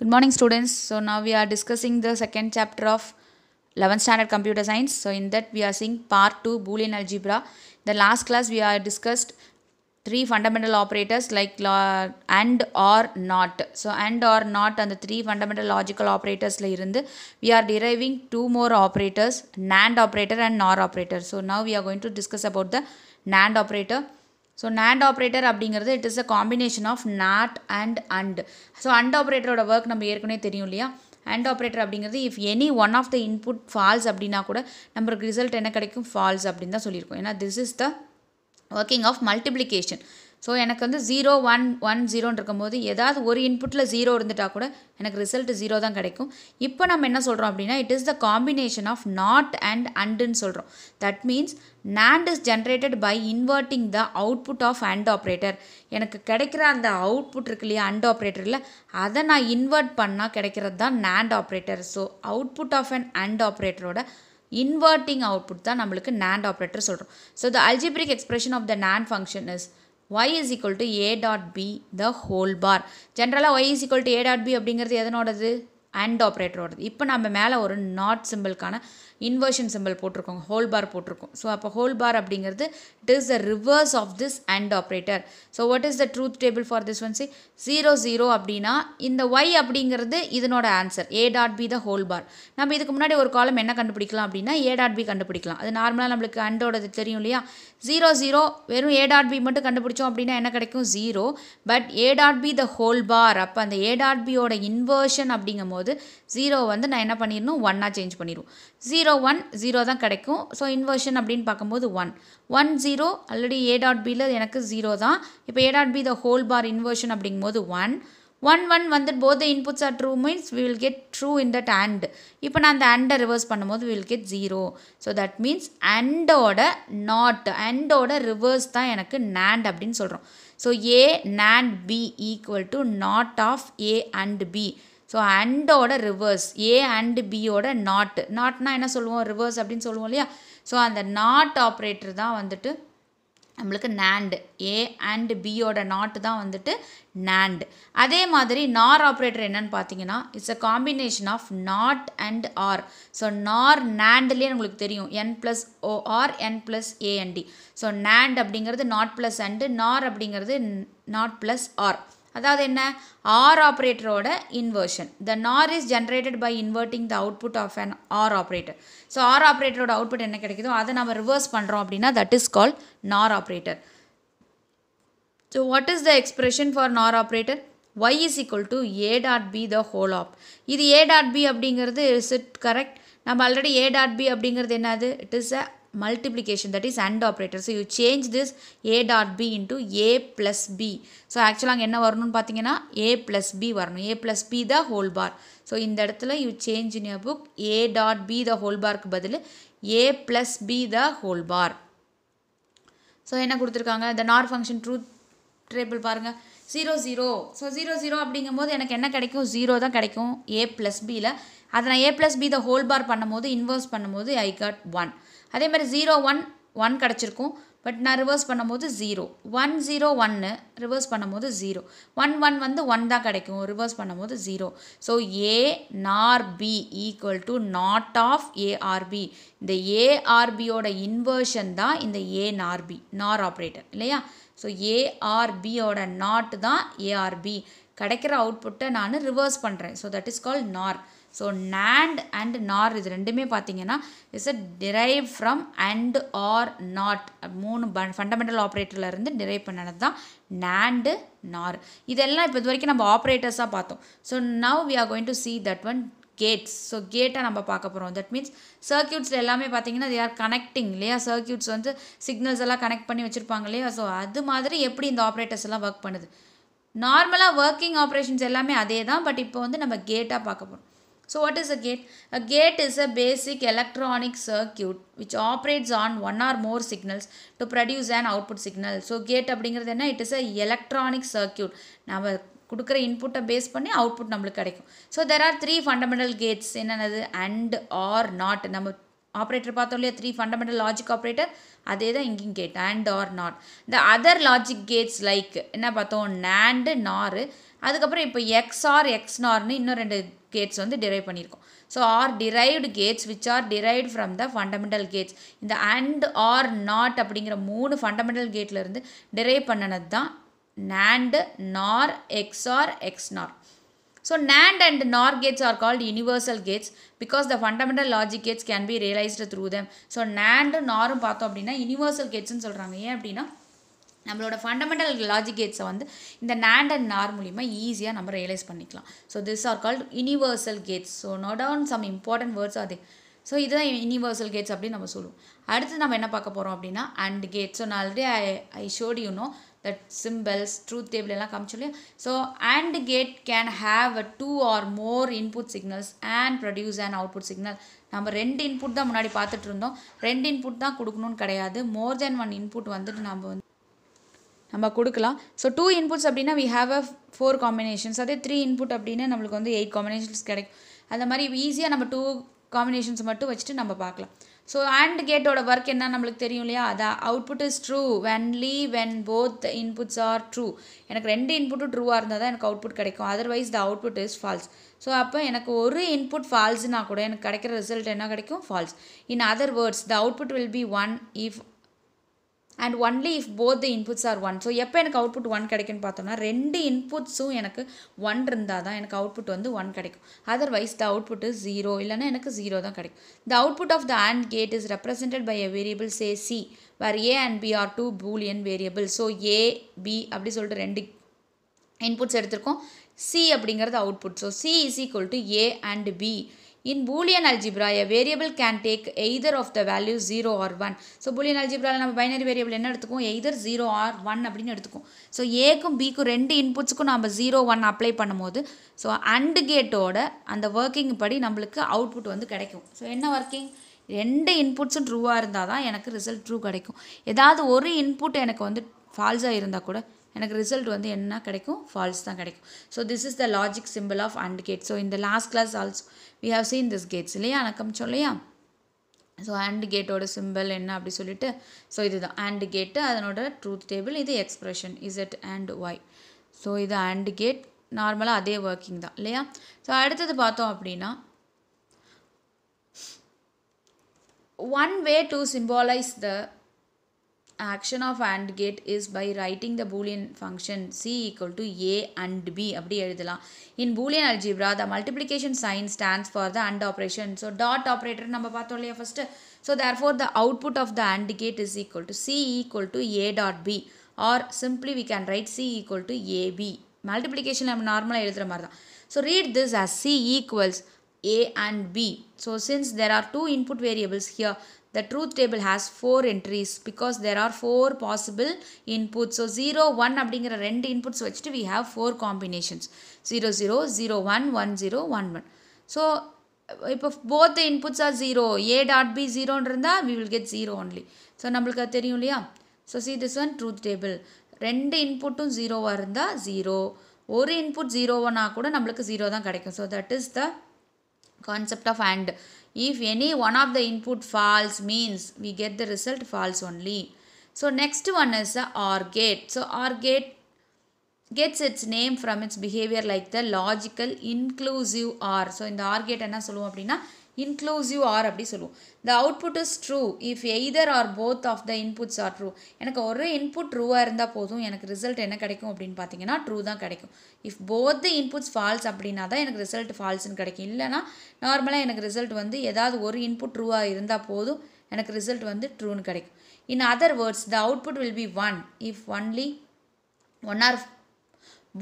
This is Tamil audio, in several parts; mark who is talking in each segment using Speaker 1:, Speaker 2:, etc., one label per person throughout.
Speaker 1: Good morning students. So now we are discussing the second chapter of 11th standard computer science. So in that we are seeing part 2 boolean algebra. The last class we are discussed three fundamental operators like and or not. So and or not and the three fundamental logical operators we are deriving two more operators NAND operator and NOR operator. So now we are going to discuss about the NAND operator so NAND operator அப்படிங்கிறது it is a combination of not and and so and ஆப்ரேட்டரோட ஒர்க் நம்ம ஏற்கனவே தெரியும் இல்லையா அண்ட் ஆப்ரேட்டர் அப்படிங்கிறது if any one of the input false அப்படின்னா கூட நம்மளுக்கு ரிசல்ட் என்ன கிடைக்கும் ஃபால்ஸ் அப்படின்னு தான் சொல்லியிருக்கோம் ஏன்னா this is the working of multiplication so எனக்கு வந்து ஜீரோ ஒன் ஒன் ஜீரோன்னு இருக்கும்போது ஏதாவது ஒரு இன்புட்டில் ஜீரோ இருந்துட்டால் கூட எனக்கு ரிசல்ட் ஜீரோ தான் கிடைக்கும் இப்போ நம்ம என்ன சொல்கிறோம் அப்படின்னா it is the combination of not and அண்டுன்னு சொல்கிறோம் that means NAND is generated by inverting the output of and operator எனக்கு கிடைக்கிற அந்த அவுட்புட் இருக்கு இல்லையா அண்ட் ஆப்ரேட்டரில் அதை நான் இன்வெர்ட் பண்ணால் கிடைக்கிறது தான் NAND operator so output of and and ஆப்ரேட்டரோட இன்வெர்ட்டிங் அவுட்புட் தான் நம்மளுக்கு நாண்ட் ஆப்ரேட்டர் சொல்கிறோம் so the algebraic expression of the NAND function is y is equal to A dot B the whole bar ஜென்ரலாக y is equal to A dot B அப்படிங்கிறது எதனோடது அண்ட் ஆப்ரேட்டரோடது இப்போ நம்ம மேலே ஒரு நாட் சிம்பிளுக்கான இன்வர்ஷன் சிம்பிள் போட்டிருக்கோம் ஹோல் பார் போட்டிருக்கோம் ஸோ அப்போ ஹோல் பார் அப்படிங்கிறது it is the reverse of this and operator so what is the truth table for this one see zero zero அப்படின்னா இந்த ஒய் அப்படிங்கிறது இதனோட answer A dot B the whole bar நம்ம இதுக்கு முன்னாடி ஒரு காலம் என்ன கண்டுபிடிக்கலாம் அப்படின்னா ஏ டாட் பி கண்டுபிடிக்கலாம் அது நார்மலாக நம்மளுக்கு அண்டோட தெரியும் இல்லையா ஜீரோ ஜீரோ வெறும் ஏ டாட் பி மட்டும் கண்டுபிடிச்சோம் அப்படின்னா என்ன கிடைக்கும் zero but A dot B the whole bar அப்போ அந்த ஏ டாட் பியோட இன்வர்ஷன் அப்படிங்கும் போது ஜீரோ வந்து நான் என்ன பண்ணிடணும் ஒன்னாக சேஞ்ச் பண்ணிடுவோம் ஜீரோ ஒன் ஜீரோ தான் கிடைக்கும் ஸோ இன்வர்ஷன் அப்படின்னு பார்க்கும்போது one one zero already A dot பியில் எனக்கு ஜீரோ தான் இப்போ A dot B the whole bar inversion போது ஒன் ஒன் ஒன் வந்துட்டு both the inputs are true means we will get true in that and இப்போ நான் அந்த அண்டை ரிவர்ஸ் பண்ணும்போது will get zero so that means அண்டோட நாட் அண்டோட ரிவர்ஸ் தான் எனக்கு நேண்ட் அப்படின்னு சொல்கிறோம் so A NAND B equal to not of A and B so அண்டோட ரிவர்ஸ் ஏ அண்டு பியோட நாட் நாட்னா என்ன சொல்லுவோம் ரிவர்ஸ் அப்படின்னு சொல்லுவோம் இல்லையா ஸோ அந்த நாட் ஆப்ரேட்டர் தான் வந்துட்டு நம்மளுக்கு நாண்டு ஏ அண்டு பியோட நாட்டு தான் வந்துட்டு நாண்டு அதே மாதிரி நார் ஆப்ரேட்டர் என்னன்னு பார்த்தீங்கன்னா it's a combination of not and or so NOR நாண்டுலேயே உங்களுக்கு தெரியும் N plus OR N plus AND so NAND அப்படிங்கிறது நாட் ப்ளஸ் அண்டு நார் அப்படிங்கிறது நாட் ப்ளஸ் ஆர் அதாவது என்ன R ஆப்ரேட்டரோட inversion the NOR is generated by inverting the output of an OR operator so OR ஆப்ரேட்டரோட அவுட்புட் என்ன கிடைக்குதோ அதை நம்ம ரிவர்ஸ் பண்ணுறோம் அப்படின்னா தட் இஸ் கால் நார் operator so what is the expression for NOR operator y is equal to A dot B the whole of இது ஏ டாட் பி அப்படிங்கிறது இஸ் இட் கரெக்ட் நம்ம ஆல்ரெடி ஏ டாட் பி அப்படிங்கிறது என்னது it is a multiplication that is AND operator. So you change this A dot B into A plus B. So actually அங்கே என்ன வரணும்னு பார்த்தீங்கன்னா A plus B வரணும் A plus B the whole bar. So இந்த இடத்துல you change in your book A dot B the whole barக்கு பதில் A plus B the whole bar. So என்ன the NOR function truth truth table 0 0 so 0 0 zero போது எனக்கு என்ன கடைக்கும் 0 தான் கடைக்கும் A plus B பியில் அதை நான் A plus B the whole bar பண்ணும்போது இன்வெர்ஸ் பண்ணும்போது ஐ கட் ஒன் அதே மாதிரி ஜீரோ ஒன் ஒன் கிடச்சிருக்கும் பட் நான் ரிவர்ஸ் பண்ணும்போது ஜீரோ ஒன் ஜீரோ ஒன்று ரிவர்ஸ் பண்ணும்போது ஜீரோ ஒன் ஒன் வந்து ஒன் தான் கிடைக்கும் ரிவர்ஸ் பண்ணும்போது zero so A NOR B equal to not of A OR B இந்த ஏஆர்பியோட இன்வர்ஷன் தான் இந்த ஏ நார் பி நார் ஆப்ரேட்டர் இல்லையா ஸோ ஏஆர்பியோட நாட் தான் ஏஆர்பி கிடைக்கிற அவுட்புட்டை நான் ரிவர்ஸ் பண்ணுறேன் ஸோ தட் இஸ் கால் நார் ஸோ நேண்ட் அண்ட் நார் இது ரெண்டுமே பார்த்தீங்கன்னா is a derive from and or not மூணு ப ஃபண்டமெண்டல் ஆப்ரேட்டர்லேருந்து டிரைவ் பண்ணது தான் நேண்டு நார் இதெல்லாம் இப்போ இது வரைக்கும் நம்ம ஆப்ரேட்டர்ஸாக பார்த்தோம் so now we are going to see that one gates so கேட்டை நம்ம பார்க்க போகிறோம் தட் மீன்ஸ் சர்க்கியூட்ஸில் எல்லாமே பார்த்தீங்கன்னா தே ஆர் கனெக்டிங் இல்லையா சர்க்கியூட்ஸ் வந்து சிக்னல்ஸ் எல்லாம் கனெக்ட் பண்ணி வச்சுருப்பாங்க இல்லையா ஸோ அது மாதிரி எப்படி இந்த ஆப்ரேட்டர்ஸ் எல்லாம் ஒர்க் பண்ணுது நார்மலாக ஒர்க்கிங் ஆப்ரேஷன்ஸ் எல்லாமே அதே தான் பட் இப்போ வந்து நம்ம கேட்டாக பார்க்க போகிறோம் So what is a gate? A gate is a basic electronic circuit which operates on one or more signals to produce an output signal. So gate அப்படிங்கிறது என்ன it is a electronic circuit நம்ம கொடுக்குற இன்புட்டை பேஸ் பண்ணி அவுட்புட் நம்மளுக்கு கிடைக்கும் so there are three fundamental gates என்னென்னது அண்ட் ஆர் நாட் நம்ம ஆப்ரேட்டர் பார்த்தோம் இல்லையா த்ரீ ஃபண்டமெண்டல் லாஜிக் ஆப்ரேட்டர் அதே தான் இங்கேயும் gate and or not the other logic gates like என்ன பார்த்தோம் நேண்டு நார் அதுக்கப்புறம் இப்போ எக்ஸ் ஆர் எக்ஸ் நார்னு இன்னும் ரெண்டு கேட்ஸ் வந்து டிரைவ் பண்ணியிருக்கோம் so or derived gates which are derived from the fundamental gates இந்த அண்ட் ஆர் நாட் அப்படிங்கிற மூணு ஃபண்டமெண்டல் கேட்லேருந்து டிரைவ் பண்ணினது தான் NAND NOR XOR XNOR So NAND and NOR gates are called universal gates because the fundamental logic gates can be realized through them. So NAND NOR பார்த்தோம் அப்படின்னா யூனிவர்சல் கேட்ஸ்னு சொல்கிறாங்க ஏன் அப்படின்னா நம்மளோட ஃபண்டமெண்டல் லாஜிக் கேட்ஸை வந்து இந்த நேண்ட் அண்ட் நார் மூலிமா ஈஸியாக நம்ம ரியலைஸ் பண்ணிக்கலாம் so this are called universal gates so note down some important words அதே ஸோ இதுதான் யூனிவர்சல் கேட்ஸ் அப்படின்னு நம்ம சொல்லுவோம் அடுத்து நம்ம என்ன பார்க்க போகிறோம் அப்படின்னா அண்ட் கேட்ஸ் ஸோ நான் already I I showed you no that symbols truth table எல்லாம் காமிச்சோம் so and gate can have a two or more input signals and produce and output signal நம்ம ரெண்டு இன்புட் தான் முன்னாடி பார்த்துட்டு இருந்தோம் ரெண்டு இன்புட் தான் கொடுக்கணும்னு கிடையாது மோர் தென் ஒன் இன்புட் வந்துட்டு நம்ம வந்து நம்ம கொடுக்கலாம் ஸோ டூ இன்புட்ஸ் அப்படின்னா we have a four combinations அதே த்ரீ இன்புட் அப்படின்னா நம்மளுக்கு வந்து எயிட் காம்பினேஷன்ஸ் கிடைக்கும் அந்த மாதிரி ஈஸியாக நம்ம டூ காம்பினேஷன்ஸ் மட்டும் வச்சுட்டு நம்ம பார்க்கலாம் ஸோ அண்ட் கேட்டோட ஒர்க் என்ன நம்மளுக்கு தெரியும் இல்லையா அதான் அவுட்புட் இஸ் ட்ரூ வென்லி when both inputs are true எனக்கு ரெண்டு இன்புட்டும் ட்ரூவாக இருந்தால் தான் எனக்கு அவுட்புட் கிடைக்கும் otherwise the output is false so அப்போ எனக்கு ஒரு இன்புட் ஃபால்ஸ்னால் கூட எனக்கு கிடைக்கிற ரிசல்ட் என்ன கிடைக்கும் false in other words the output will be one if and only if both the inputs are one so எப்போ எனக்கு அவுட்புட் ஒன் கிடைக்குன்னு பார்த்தோம்னா ரெண்டு இன்புட்ஸும் எனக்கு ஒன் இருந்தால் தான் எனக்கு அவுட்புட் வந்து ஒன் கிடைக்கும் otherwise the output is zero இல்லைனா எனக்கு ஜீரோ தான் கிடைக்கும் the output of the and gate is represented by a variable say C where A and B are two Boolean variable so A B அப்படி சொல்லிட்டு ரெண்டு இன்புட்ஸ் எடுத்திருக்கோம் சி அப்படிங்கிறது output so C is equal to A and B In Boolean algebra, a variable can take either of the values 0 or 1. So, Boolean algebra நம்ம binary variable என்ன எடுத்துக்கும் either 0 or 1 அப்படின்னு எடுத்துக்கும் So, Aக்கும் Bக்கும் ரெண்டு inputsக்கும் நாம் 0, 1 apply பண்ணமோது So, AND gate gateோட அந்த working படி நம்மளுக்கு output வந்து கிடைக்கும் So, என்ன working? ரெண்டு இன்புட்ஸும் ட்ரூவாக இருந்தால் தான் எனக்கு ரிசல்ட் ட்ரூ கிடைக்கும் ஏதாவது ஒரு இன்புட் எனக்கு வந்து ஃபால்ஸாக இருந்தால் கூட எனக்கு ரிசல்ட் வந்து என்ன கிடைக்கும் ஃபால்ஸ் தான் கிடைக்கும் so this is the logic symbol of and gate so இந்த last class also we have seen this gates இல்லையா அணக்கம் சொல்லையா ஸோ ஆண்ட் கேட்டோட சிம்பிள் என்ன அப்படி சொல்லிட்டு ஸோ இதுதான் ஆண்ட் கேட்டு அதனோட ட்ரூத் டேபிள் இது expression it and Y so இது ஆண்ட் கேட் நார்மலாக அதே ஒர்க்கிங் தான் இல்லையா ஸோ அடுத்தது பார்த்தோம் அப்படின்னா one way to symbolise the action of AND gate is by writing the boolean function C equal to A and B அப்படி எழுதலாம் in boolean algebra the multiplication sign stands for the AND operation so dot operator நம்ம பார்த்தோம் இல்லையா first so therefore the output of the AND gate is equal to C equal to A dot B or simply we can write C equal to AB multiplication நம்ம நார்மலாக எழுதுகிற மாதிரி தான் so read this as C equals A and B so since there are two input variables here The truth table has 4 entries because there are 4 possible inputs. So 0, 1 அப்படிங்கிற 2 inputs வச்சுட்டு we have 4 combinations. 0, 0, 0, 1, 1, 0, 1, 1. So இப்போ both the inputs are 0, A dot B 0 இருந்தால் we will get 0 only. So நம்மளுக்கு அது தெரியும் இல்லையா? So see this one truth table. ரெண்டு இன்புட்டும் ஜீரோவாக இருந்தால் ஜீரோ ஒரு இன்புட் ஜீரோவனா கூட நம்மளுக்கு ஜீரோ தான் கிடைக்கும் so that is the concept of and If any one of the input false means we get the result false only. So next one is the OR gate. So OR gate gets its name from its behavior like the logical inclusive OR. So in the OR gate என்ன சொல்லுவோம் அப்படின்னா இன்க்ளூசிவ் ஆர் அப்படி சொல்லுவோம் the output is true if either or both of the inputs are true எனக்கு ஒரு இன்புட் ட்ரூவாக இருந்தால் போதும் எனக்கு ரிசல்ட் என்ன கிடைக்கும் அப்படின்னு பார்த்தீங்கன்னா ட்ரூ தான் கிடைக்கும் if both the inputs false அப்படின்னா தான் எனக்கு ரிசல்ட் ஃபால்ஸ்னு கிடைக்கும் இல்லைனா நார்மலாக எனக்கு ரிசல்ட் வந்து ஏதாவது ஒரு இன்புட் ட்ரூவாக இருந்தால் போதும் எனக்கு ரிசல்ட் வந்து ட்ரூன்னு கிடைக்கும் in other words the output will be one if only one or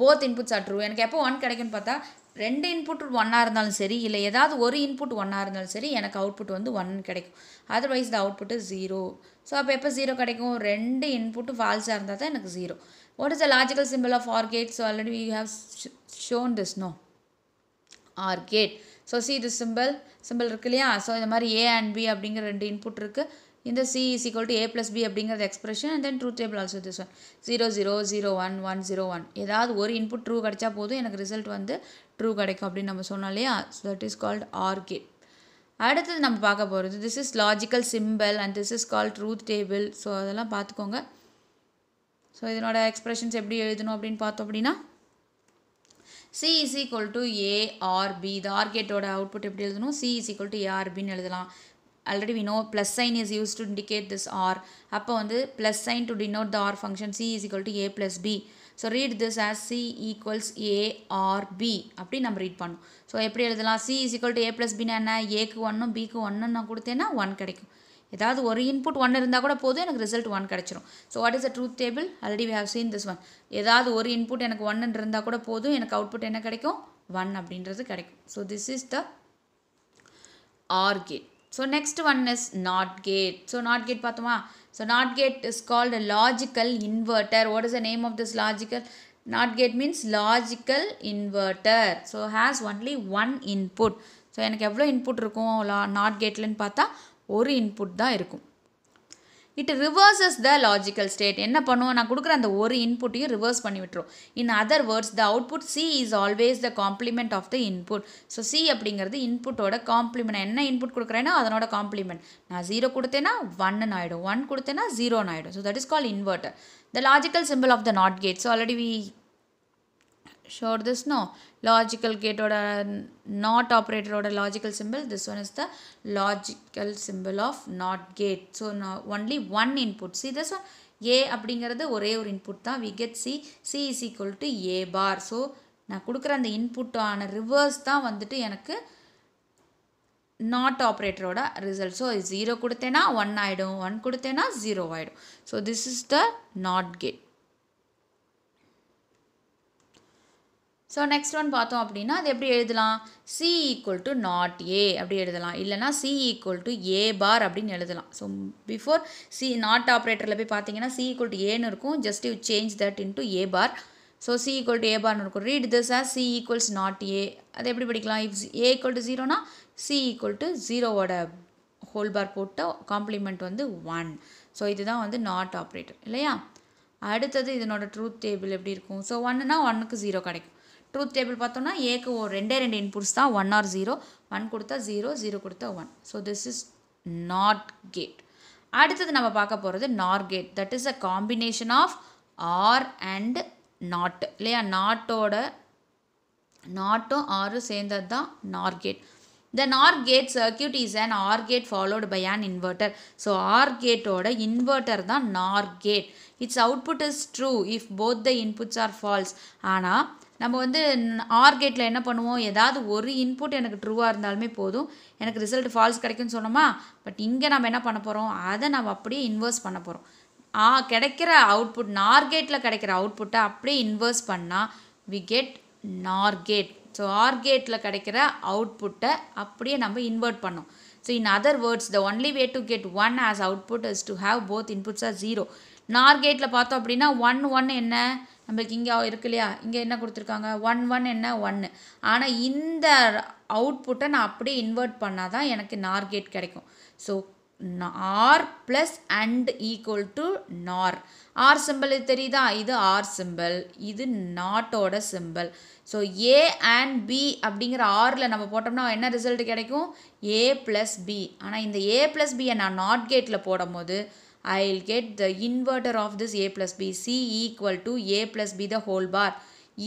Speaker 1: both inputs are true எனக்கு எப்போ ஒன் கிடைக்கும்னு பார்த்தா ரெண்டு இன்புட் ஒன்னாக இருந்தாலும் சரி இல்லை ஏதாவது ஒரு இன்புட் ஒன்னாக இருந்தாலும் சரி எனக்கு அவுட்புட் வந்து ஒன் கிடைக்கும் otherwise the output zero so அப்போ எப்போ ஜீரோ கிடைக்கும் ரெண்டு இன்புட்டு ஃபால்ஸாக இருந்தால் தான் எனக்கு zero what is the logical symbol of or gate so already you have shown this no or gate so C இது சிம்பிள் சிம்பிள் இருக்கு இல்லையா ஸோ இந்த மாதிரி ஏ அண்ட் பி அப்படிங்கிற ரெண்டு இன்புட் இருக்குது இந்த C is equal to A plus B அப்படிங்கிறது expression and then truth table also this one zero zero zero one one zero one ஏதாவது ஒரு இன்புட் ட்ரூ கிடைச்சா போதும் எனக்கு ரிசல்ட் வந்து ட்ரூ கிடைக்கும் அப்படின்னு நம்ம சொன்னாலே தட் இஸ் கால்ட் ஆர் அடுத்தது நம்ம பார்க்க போகிறது this is logical symbol and this is call truth table so அதெல்லாம் பார்த்துக்கோங்க ஸோ இதனோட எக்ஸ்பிரஷன்ஸ் எப்படி எழுதணும் அப்படின்னு பார்த்தோம் அப்படின்னா C is equal to A or B இது ஆர்கேட்டோட அவுட்புட் எப்படி எழுதணும் சி இஸ் ஈக்குவல் டு ஏஆர்பின்னு எழுதலாம் already we know plus sign is use to indicate this or அப்போ வந்து plus sign to denote the or function C is equal to A plus B so read this as C equals A or B அப்படி நம்ம ரீட் பண்ணோம் ஸோ எப்படி எழுதலாம் C is equal to A plus பின்னா என்ன ஏக்கு ஒன்றும் பிக்கு ஒன்றுன்னு நான் கொடுத்தேன்னா ஒன் கிடைக்கும் ஏதாவது ஒரு இன்புட் ஒன் இருந்தால் கூட போதும் எனக்கு ரிசல்ட் ஒன் கிடச்சிரும் so what is a truth table already we have seen this one ஏதாவது ஒரு இன்புட் எனக்கு ஒன்னு இருந்தால் கூட போதும் எனக்கு அவுட்புட் என்ன கிடைக்கும் ஒன் அப்படின்றது கிடைக்கும் so this is the or gate so next one is not gate so not gate பார்த்தோமா so not gate is called logical inverter what is the name of this logical not gate means logical inverter so has only one input so எனக்கு எவ்வளோ இன்புட் இருக்கும் லா நாட் கேட்லன்னு பார்த்தா ஒரு இன்புட் தான் இருக்கும் it reverses the logical state என்ன பண்ணுவோம் நான் கொடுக்குற அந்த ஒரு இன்புட்டையும் ரிவர்ஸ் பண்ணி விட்டுரும் in other words the output C is always the complement of the input so C அப்படிங்கிறது இன்புட்டோட காம்ப்ளிமெண்ட் என்ன இன்புட் கொடுக்குறேன்னா அதனோட காம்ப்ளிமெண்ட் நான் ஜீரோ கொடுத்தேன்னா ஒன்னு ஆகிடும் ஒன் கொடுத்தேன்னா ஜீரோன்னு ஆகிடும் so that is call inverter the logical symbol of the not gate so already we showed this no logical கேட்டோட நாட் ஆப்ரேட்டரோட logical symbol this one is the logical symbol of not gate so only one input C this one A அப்படிங்கிறது ஒரே ஒரு இன்புட் தான் we get C C is equal to A bar so நான் கொடுக்குற அந்த இன்புட்டான ரிவர்ஸ் தான் வந்துட்டு எனக்கு நாட் ஆப்ரேட்டரோட ரிசல்ட் ஸோ ஜீரோ கொடுத்தேன்னா ஒன் ஆகிடும் ஒன் கொடுத்தேன்னா ஜீரோ ஆகிடும் so this is the not gate so next one பார்த்தோம் அப்படின்னா அது எப்படி எழுதலாம் C equal to not A அப்படி எழுதலாம் இல்லைன்னா C equal to A bar அப்படின்னு எழுதலாம் ஸோ பிஃபோர் சி நாட் ஆப்ரேட்டரில் போய் பார்த்தீங்கன்னா சி ஈக்குவல் டு ஏன்னு இருக்கும் just you change that into A bar so C equal to A பார்னு இருக்கும் read this as C equals not A அது எப்படி படிக்கலாம் இஃப் ஏ ஈக்குவல் டு ஜீரோனா சி ஈக்குவல் டு ஜீரோவோட ஹோல் பார் போட்டு காம்ப்ளிமெண்ட் வந்து ஒன் ஸோ இதுதான் வந்து நாட் ஆப்ரேட்டர் இல்லையா அடுத்தது இதனோட ட்ரூத் டேபிள் எப்படி இருக்கும் ஸோ ஒன்றுனா ஒன்னுக்கு ஜீரோ கிடைக்கும் ட்ரூத் டேபிள் பார்த்தோன்னா ஏக்கு ஒரு ரெண்டே ரெண்டு இன்புட்ஸ் தான் ஒன் ஆர் ஜீரோ ஒன் கொடுத்தா ஜீரோ ஜீரோ கொடுத்தா one so this is not gate அடுத்தது நம்ம பார்க்க போகிறது nor gate that is a combination of or and not இல்லையா நாட்டோட நாட்டும் ஆறும் சேர்ந்தது தான் nor gate the nor gate circuit is and or gate followed by an inverter so or கேட்டோட இன்வெர்டர் தான் nor gate it's output is true if both the inputs are false ஆனால் நம்ம வந்து ஆர் கேட்டில் என்ன பண்ணுவோம் ஏதாவது ஒரு இன்புட் எனக்கு ட்ரூவாக இருந்தாலுமே போதும் எனக்கு ரிசல்ட் ஃபால்ஸ் கிடைக்குன்னு சொன்னோமா பட் இங்கே நம்ம என்ன பண்ண போகிறோம் அதை நம்ம அப்படியே இன்வெர்ஸ் பண்ண போகிறோம் ஆ கிடைக்கிற அவுட்புட் நார் கேட்டில் கிடைக்கிற அவுட்புட்டை அப்படியே இன்வெர்ஸ் பண்ணால் we get nor gate so or கேட்டில் கிடைக்கிற அவுட்புட்டை அப்படியே நம்ம இன்வெர்ட் பண்ணோம் so in other words the only way to get one as output is to have both inputs are zero nor கேட்டில் பார்த்தோம் அப்படின்னா ஒன் ஒன் என்ன நம்மளுக்கு இங்கே இருக்கு இல்லையா இங்கே என்ன கொடுத்துருக்காங்க ஒன் ஒன் என்ன ஒன்று ஆனால் இந்த அவுட்புட்டை நான் அப்படியே இன்வெர்ட் பண்ணால் தான் எனக்கு நார் கேட் கிடைக்கும் so or plus and equal to nor or symbol இது தெரியுதா இது ஆர் சிம்பிள் இது நாட்டோட symbol so A and B அப்படிங்கிற ஆரில் நம்ம போட்டோம்னா என்ன ரிசல்ட் கிடைக்கும் ஏ ப்ளஸ் பி ஆனால் இந்த ஏ ப்ளஸ் பியை நான் நாட் கேட்டில் போடும்போது I will get the inverter of this A plus B C equal to A plus B the whole bar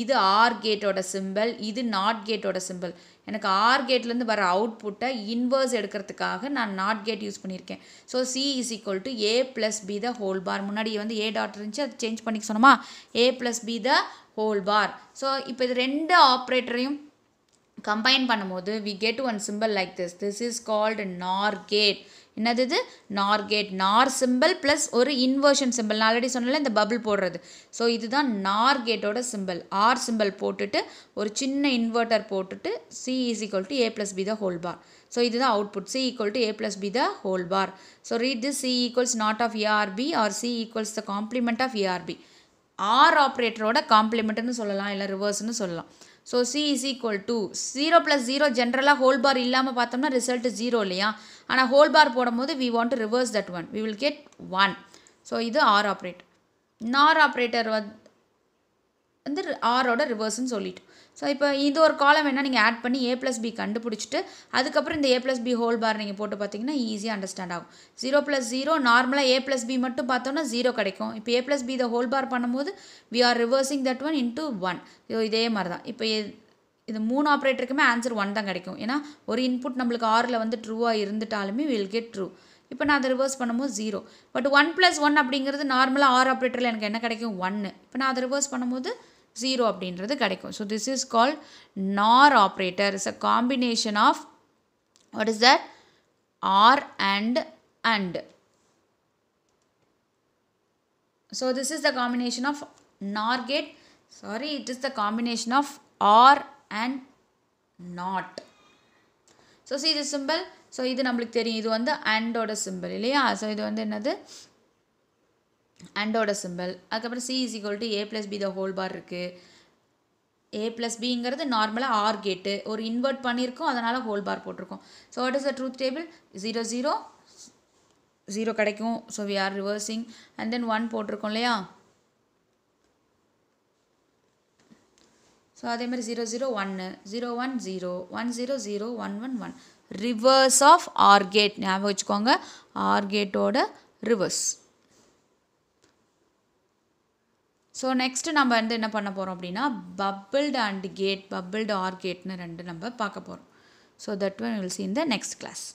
Speaker 1: இது ஆர் கேட்டோட symbol, இது நாட் கேட்டோட symbol. எனக்கு R gateலுந்து வர அவுட்புட்டை inverse எடுக்கிறதுக்காக நான் நாட் கேட் யூஸ் பண்ணியிருக்கேன் so C is equal to A plus B the whole bar முன்னாடி வந்து ஏ டாட் இருந்துச்சு அது சேஞ்ச் பண்ணிக்க சொன்னோமா A plus B the whole bar so இப்போ இது ரெண்டு ஆப்ரேட்டரையும் கம்பைன் பண்ணும்போது we one one like like this this is NOR gate. என்னது இது nor gate nor symbol plus ஒரு இன்வர்ஷன் சிம்பிள் நான் ஆல்ரெடி சொன்னல இந்த பபுள் போடுறது ஸோ இதுதான் நார் கேட்டோட சிம்பிள் ஆர் சிம்பிள் போட்டுட்டு ஒரு சின்ன இன்வெர்ட்டர் போட்டுட்டு C is equal to A plus B the whole bar so இதுதான் output C equal to A plus B the whole bar so read this C equals not of A or B or C equals the complement of A or B or ஆப்ரேட்டரோட காம்ப்ளிமெண்ட்னு சொல்லலாம் இல்லை ரிவர்ஸ்னு சொல்லலாம் so C is equal to zero plus zero ஜென்ரலாக ஹோல் பார் இல்லாமல் பார்த்தோம்னா ரிசல்ட் ஜீரோ இல்லையா ஆனால் ஹோல் பார் போடும்போது we want to reverse that one we will get one so இது ஆர் ஆப்ரேட் நார் ஆப்ரேட்டர் வந்து ஆரோட ரிவர்ஸ்ன்னு சொல்லிட்டோம் ஸோ இப்போ இது ஒரு காலம் என்ன நீங்கள் ஆட் பண்ணி ஏ ப்ளஸ் பி கண்டுபிடிச்சிட்டு அதுக்கப்புறம் இந்த A plus B whole bar நீங்கள் போட்டு பார்த்தீங்கன்னா ஈஸியாக அண்டர்ஸ்டாண்ட் ஆகும் ஜீரோ ப்ளஸ் ஜீரோ நார்மலாக ஏ ப்ளஸ் பி மட்டும் பார்த்தோன்னா ஜீரோ கிடைக்கும் இப்போ ஏ ப்ளஸ் பி இதை ஹோல் பார் பண்ணும்போது we are reversing that one into one இதே மாதிரி தான் இப்போ இது மூணு ஆப்ரேட்டருக்குமே ஆன்சர் ஒன் தான் கிடைக்கும் ஏன்னா ஒரு இன்புட் நம்மளுக்கு ஆறில் வந்து ட்ரூவாக இருந்துட்டாலுமே வில் கெட் ட்ரூ இப்போ நான் அதை ரிவர்ஸ் பண்ணும்போது zero but one plus one அப்படிங்கிறது நார்மலாக ஆறு ஆப்ரேட்டரில் எனக்கு என்ன கிடைக்கும் ஒன்று இப்போ நான் அதை ரிவர்ஸ் பண்ணும்போது ஜீரோ அப்படின்றது கிடைக்கும் ஸோ திஸ் இஸ் கால் நார் operator is a combination of what is that or and and so this is the combination of nor gate sorry it is the combination of or and not so C இது சிம்பிள் ஸோ இது நம்மளுக்கு தெரியும் இது வந்து அண்டோட சிம்பிள் இல்லையா ஸோ இது வந்து என்னது அண்டோட சிம்பிள் அதுக்கப்புறம் C is equal to A plus B the whole bar இருக்குது ஏ ப்ளஸ் பிங்கிறது நார்மலாக ஆர் கேட்டு ஒரு இன்வெர்ட் பண்ணியிருக்கோம் அதனால் ஹோல் பார் போட்டிருக்கோம் so what is the truth table zero zero zero கிடைக்கும் so we are reversing and then one போட்டிருக்கோம் இல்லையா ஸோ அதே மாதிரி ஜீரோ ஜீரோ ஒன்று zero one zero one zero zero one one one reverse of OR gate ஞாபகம் வச்சுக்கோங்க ஆர்கேட்டோட ரிவர்ஸ் ஸோ நெக்ஸ்ட்டு நம்ம வந்து என்ன பண்ண போகிறோம் அப்படின்னா பப்பிள்டு அண்ட் கேட் பப்பிள்டு ஆர்கேட்னு ரெண்டு நம்ம பார்க்க போகிறோம் so that one will see இந்த நெக்ஸ்ட் கிளாஸ்